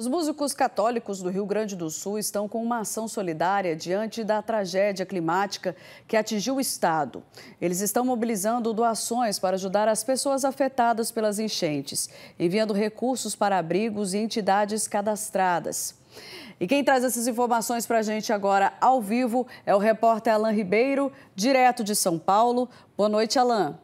Os músicos católicos do Rio Grande do Sul estão com uma ação solidária diante da tragédia climática que atingiu o estado. Eles estão mobilizando doações para ajudar as pessoas afetadas pelas enchentes, enviando recursos para abrigos e entidades cadastradas. E quem traz essas informações para a gente agora ao vivo é o repórter Alain Ribeiro, direto de São Paulo. Boa noite, Alain.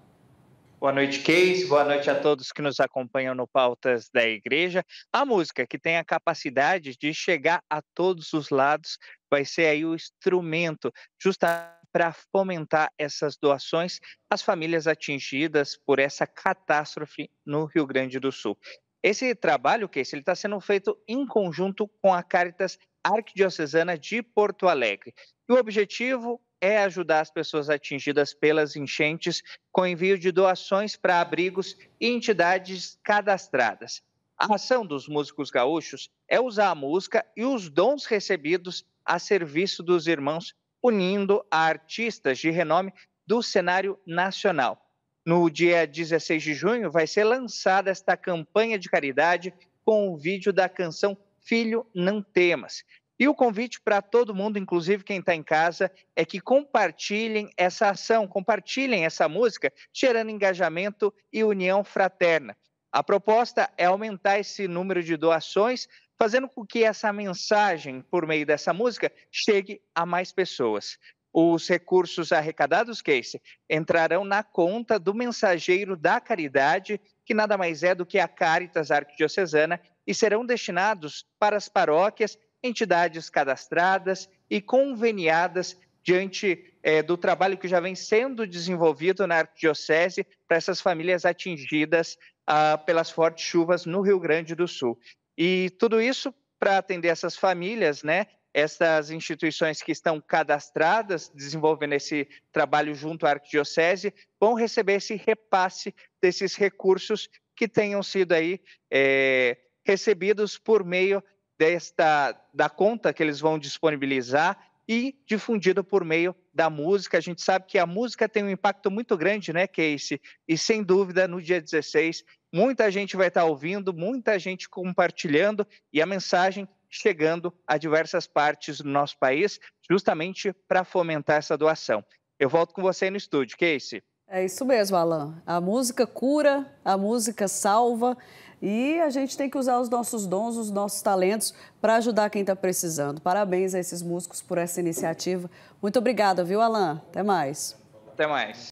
Boa noite, Case. Boa noite a todos que nos acompanham no Pautas da Igreja. A música que tem a capacidade de chegar a todos os lados vai ser aí o instrumento justamente para fomentar essas doações às famílias atingidas por essa catástrofe no Rio Grande do Sul. Esse trabalho, Case, ele está sendo feito em conjunto com a Caritas Arquidiocesana de Porto Alegre. E o objetivo é ajudar as pessoas atingidas pelas enchentes com envio de doações para abrigos e entidades cadastradas. A ação dos músicos gaúchos é usar a música e os dons recebidos a serviço dos irmãos, unindo a artistas de renome do cenário nacional. No dia 16 de junho, vai ser lançada esta campanha de caridade com o vídeo da canção Filho Não Temas. E o convite para todo mundo, inclusive quem está em casa, é que compartilhem essa ação, compartilhem essa música, gerando engajamento e união fraterna. A proposta é aumentar esse número de doações, fazendo com que essa mensagem, por meio dessa música, chegue a mais pessoas. Os recursos arrecadados, Casey, entrarão na conta do mensageiro da caridade, que nada mais é do que a Caritas Arquidiocesana, e serão destinados para as paróquias entidades cadastradas e conveniadas diante é, do trabalho que já vem sendo desenvolvido na arquidiocese para essas famílias atingidas ah, pelas fortes chuvas no Rio Grande do Sul. E tudo isso para atender essas famílias, né? Essas instituições que estão cadastradas, desenvolvendo esse trabalho junto à arquidiocese, vão receber esse repasse desses recursos que tenham sido aí é, recebidos por meio desta, da conta que eles vão disponibilizar e difundido por meio da música. A gente sabe que a música tem um impacto muito grande, né, Casey? E sem dúvida, no dia 16, muita gente vai estar ouvindo, muita gente compartilhando e a mensagem chegando a diversas partes do nosso país, justamente para fomentar essa doação. Eu volto com você no estúdio, Casey. É isso mesmo, Alan. A música cura, a música salva e a gente tem que usar os nossos dons, os nossos talentos para ajudar quem está precisando. Parabéns a esses músicos por essa iniciativa. Muito obrigada, viu, Alan? Até mais. Até mais.